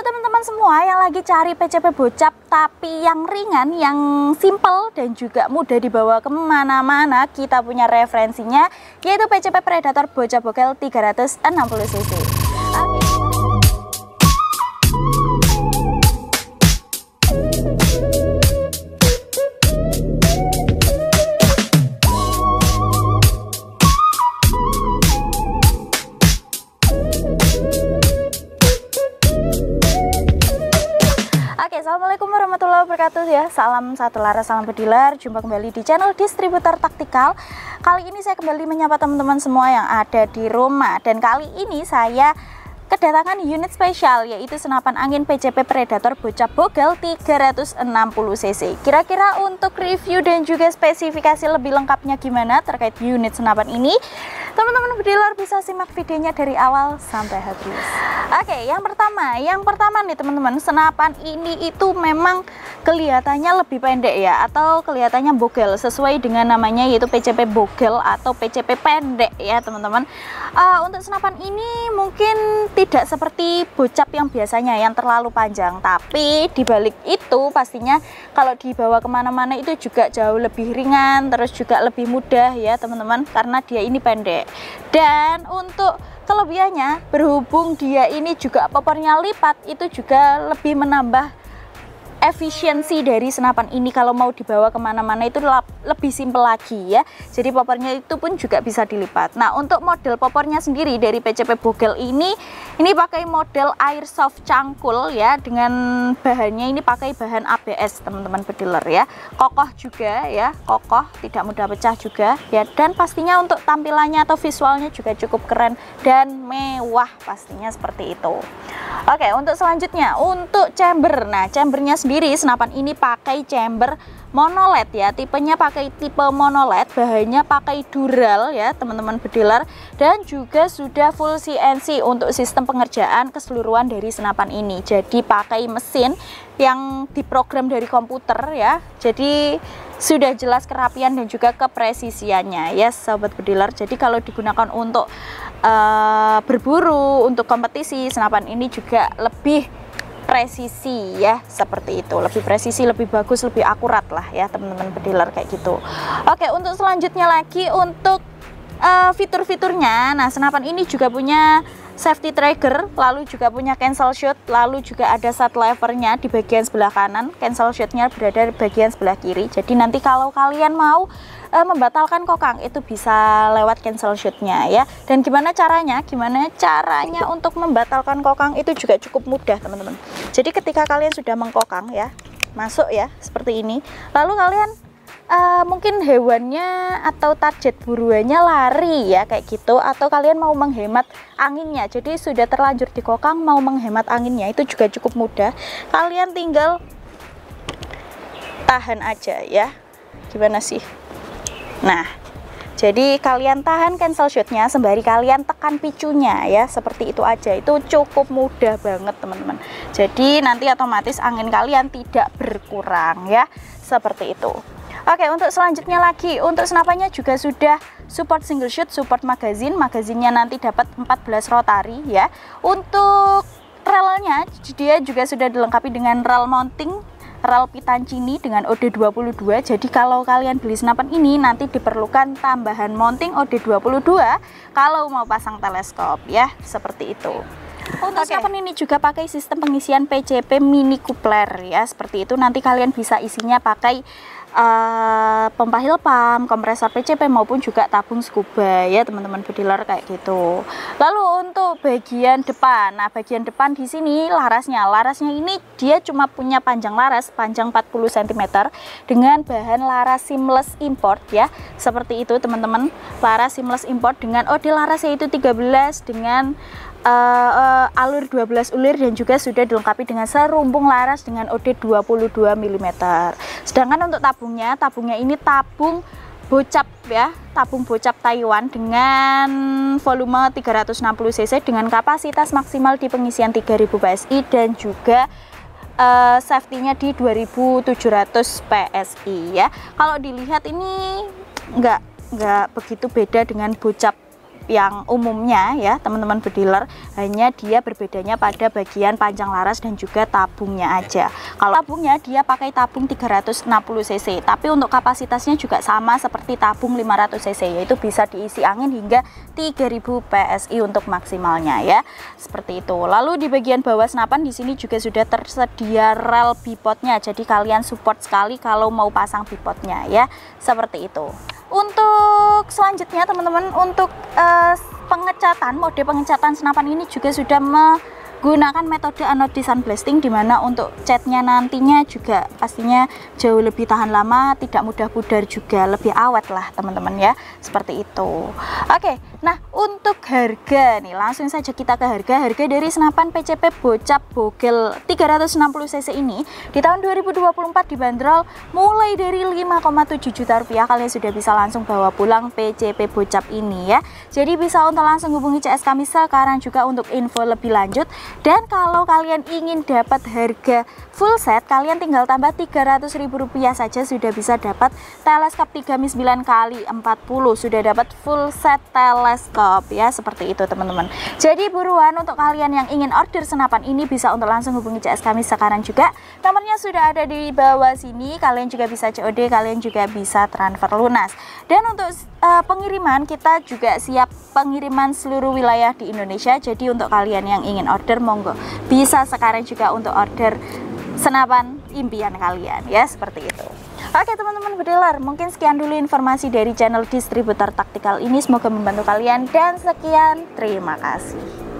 teman-teman semua yang lagi cari PCP bocap tapi yang ringan, yang simple dan juga mudah dibawa kemana-mana kita punya referensinya yaitu PCP Predator bocap Bokel 360cc okay. wabarakatuh ya Salam satu lara, salam pedilar Jumpa kembali di channel distributor taktikal Kali ini saya kembali menyapa teman-teman semua yang ada di rumah Dan kali ini saya kedatangan unit spesial yaitu senapan angin PCP Predator bocah Bogel 360cc. Kira-kira untuk review dan juga spesifikasi lebih lengkapnya gimana terkait unit senapan ini? Teman-teman bediler bisa simak videonya dari awal sampai habis. Oke, yang pertama, yang pertama nih teman-teman, senapan ini itu memang kelihatannya lebih pendek ya atau kelihatannya bogel sesuai dengan namanya yaitu PCP bogel atau PCP pendek ya teman-teman. Uh, untuk senapan ini mungkin tidak seperti bocap yang biasanya yang terlalu panjang tapi dibalik itu pastinya kalau dibawa kemana-mana itu juga jauh lebih ringan terus juga lebih mudah ya teman-teman karena dia ini pendek dan untuk kelebihannya berhubung dia ini juga popornya lipat itu juga lebih menambah efisiensi dari senapan ini kalau mau dibawa kemana-mana itu lebih simpel lagi ya jadi popornya itu pun juga bisa dilipat nah untuk model popornya sendiri dari PCP Bogel ini ini pakai model airsoft cangkul ya dengan bahannya ini pakai bahan ABS teman-teman bediler ya kokoh juga ya kokoh tidak mudah pecah juga ya dan pastinya untuk tampilannya atau visualnya juga cukup keren dan mewah pastinya seperti itu oke untuk selanjutnya untuk chamber nah chambernya sendiri sendiri senapan ini pakai chamber monoled ya tipenya pakai tipe monoled bahannya pakai dural ya teman-teman bedilar dan juga sudah full CNC untuk sistem pengerjaan keseluruhan dari senapan ini jadi pakai mesin yang diprogram dari komputer ya jadi sudah jelas kerapian dan juga kepresisiannya ya yes, sobat bediler jadi kalau digunakan untuk uh, berburu untuk kompetisi senapan ini juga lebih presisi ya seperti itu lebih presisi lebih bagus lebih akurat lah ya teman-teman pediler kayak gitu oke untuk selanjutnya lagi untuk uh, fitur-fiturnya. Nah, senapan ini juga punya safety trigger, lalu juga punya cancel shoot, lalu juga ada sat levernya di bagian sebelah kanan, cancel shotnya berada di bagian sebelah kiri. Jadi nanti kalau kalian mau e, membatalkan kokang itu bisa lewat cancel shotnya ya. Dan gimana caranya? Gimana caranya untuk membatalkan kokang itu juga cukup mudah teman-teman. Jadi ketika kalian sudah mengkokang ya, masuk ya seperti ini, lalu kalian uh, mungkin hewannya atau target buruannya lari ya kayak gitu atau kalian mau menghemat anginnya jadi sudah terlanjur di kokang mau menghemat anginnya itu juga cukup mudah kalian tinggal tahan aja ya gimana sih nah jadi kalian tahan cancel shootnya sembari kalian tekan picunya ya seperti itu aja itu cukup mudah banget teman-teman jadi nanti otomatis angin kalian tidak berkurang ya seperti itu Oke, untuk selanjutnya lagi, untuk senapannya juga sudah support single shoot, support magazine. Magazinnya nanti dapat 14 rotari ya. Untuk relnya dia juga sudah dilengkapi dengan rel mounting rel pitancini dengan OD22 jadi kalau kalian beli senapan ini nanti diperlukan tambahan mounting OD22 kalau mau pasang teleskop ya seperti itu untuk okay. senapan ini juga pakai sistem pengisian PCP mini kupler ya seperti itu nanti kalian bisa isinya pakai uh, pompa Hilpam, kompresor PCP maupun juga tabung scuba ya teman-teman bediler kayak gitu. Lalu untuk bagian depan, nah bagian depan di sini larasnya, larasnya ini dia cuma punya panjang laras panjang 40 cm dengan bahan laras seamless import ya. Seperti itu teman-teman, laras seamless import dengan oh di larasnya itu 13 dengan uh, uh, alur 12 ulir dan juga sudah dilengkapi dengan serumpung laras dengan OD 22 mm. Sedangkan untuk tabungnya, tabungnya ini tabung bocap ya, tabung bocap Taiwan dengan volume 360 cc dengan kapasitas maksimal di pengisian 3000 PSI dan juga uh, safety-nya di 2700 PSI ya. Kalau dilihat ini nggak nggak begitu beda dengan bocap yang umumnya ya teman-teman bediler hanya dia berbedanya pada bagian panjang laras dan juga tabungnya aja kalau tabungnya dia pakai tabung 360 cc tapi untuk kapasitasnya juga sama seperti tabung 500 cc yaitu bisa diisi angin hingga 3000 PSI untuk maksimalnya ya seperti itu lalu di bagian bawah senapan di sini juga sudah tersedia rel bipodnya jadi kalian support sekali kalau mau pasang bipodnya ya seperti itu untuk untuk selanjutnya teman-teman untuk uh, pengecatan mode pengecatan senapan ini juga sudah menggunakan metode anodisan blasting dimana untuk catnya nantinya juga pastinya jauh lebih tahan lama, tidak mudah pudar juga, lebih awet lah teman-teman ya. Seperti itu. Oke. Okay. Nah, untuk harga nih, langsung saja kita ke harga. Harga dari senapan PCP Bocap Bogel 360cc ini di tahun 2024 dibanderol mulai dari 5,7 juta rupiah. Kalian sudah bisa langsung bawa pulang PCP Bocap ini ya. Jadi bisa untuk langsung hubungi CS kami sekarang juga untuk info lebih lanjut. Dan kalau kalian ingin dapat harga full set, kalian tinggal tambah 300 ribu rupiah saja sudah bisa dapat teleskop 39 kali 40 sudah dapat full set teleskop teleskop ya seperti itu teman-teman jadi buruan untuk kalian yang ingin order senapan ini bisa untuk langsung hubungi CS kami sekarang juga nomornya sudah ada di bawah sini kalian juga bisa COD kalian juga bisa transfer lunas dan untuk uh, pengiriman kita juga siap pengiriman seluruh wilayah di Indonesia jadi untuk kalian yang ingin order monggo bisa sekarang juga untuk order senapan impian kalian ya seperti itu Oke teman-teman bediler, mungkin sekian dulu informasi dari channel distributor taktikal ini. Semoga membantu kalian dan sekian terima kasih.